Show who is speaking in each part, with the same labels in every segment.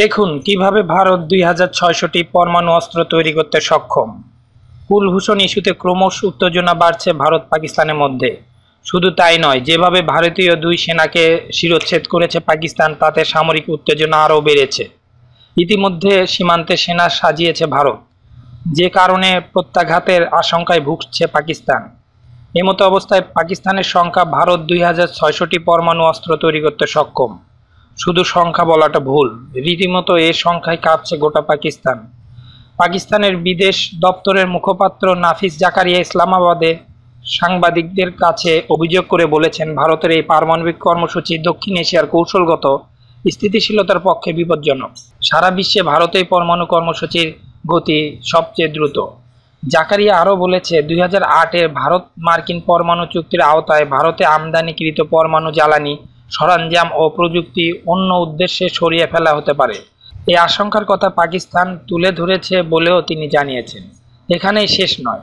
Speaker 1: দেখুন কিভাবে ভারত দুই হাজার ছয়শটি পরমাণু অস্ত্র তৈরি করতে সক্ষম কুলভূষণ ইস্যুতে ক্রমশ উত্তেজনা বাড়ছে ভারত পাকিস্তানের মধ্যে শুধু তাই নয় যেভাবে ভারতীয় দুই সেনাকে শিরোচ্ছেদ করেছে পাকিস্তান তাতে সামরিক উত্তেজনা আরও বেড়েছে ইতিমধ্যে সীমান্তে সেনা সাজিয়েছে ভারত যে কারণে প্রত্যাঘাতের আশঙ্কায় ভুগছে পাকিস্তান এমতো অবস্থায় পাকিস্তানের সংখ্যা ভারত দুই হাজার ছয়শটি পরমাণু অস্ত্র তৈরি করতে সক্ষম শুধু সংখ্যা বলাটা ভুল রীতিমতো এ সংখ্যায় কাঁপছে গোটা পাকিস্তান পাকিস্তানের বিদেশ দপ্তরের মুখপাত্র নাফিস জাকারিয়া ইসলামাবাদে সাংবাদিকদের কাছে অভিযোগ করে বলেছেন ভারতের এই পারমাণবিক কর্মসূচি দক্ষিণ এশিয়ার কৌশলগত স্থিতিশীলতার পক্ষে বিপজ্জনক সারা বিশ্বে ভারতে পরমাণু কর্মসূচির গতি সবচেয়ে দ্রুত জাকারিয়া আরও বলেছে দুই হাজার ভারত মার্কিন পরমাণু চুক্তির আওতায় ভারতে আমদানিকৃত পরমাণু জ্বালানি সরঞ্জাম ও প্রযুক্তি অন্য উদ্দেশ্যে সরিয়ে ফেলা হতে পারে এই আশঙ্কার কথা পাকিস্তান তুলে ধরেছে বলেও তিনি জানিয়েছেন এখানেই শেষ নয়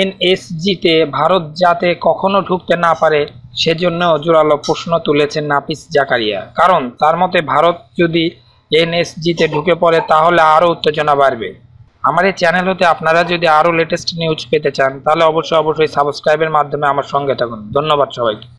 Speaker 1: এনএসজিতে ভারত যাতে কখনো ঢুকতে না পারে সেজন্য জোরালো প্রশ্ন তুলেছেন নাফিস জাকারিয়া কারণ তার মতে ভারত যদি এনএসজিতে ঢুকে পড়ে তাহলে আরও উত্তেজনা বাড়বে আমার এই চ্যানেল হতে আপনারা যদি আরও লেটেস্ট নিউজ পেতে চান তাহলে অবশ্যই অবশ্যই সাবস্ক্রাইবের মাধ্যমে আমার সঙ্গে থাকুন ধন্যবাদ সবাইকে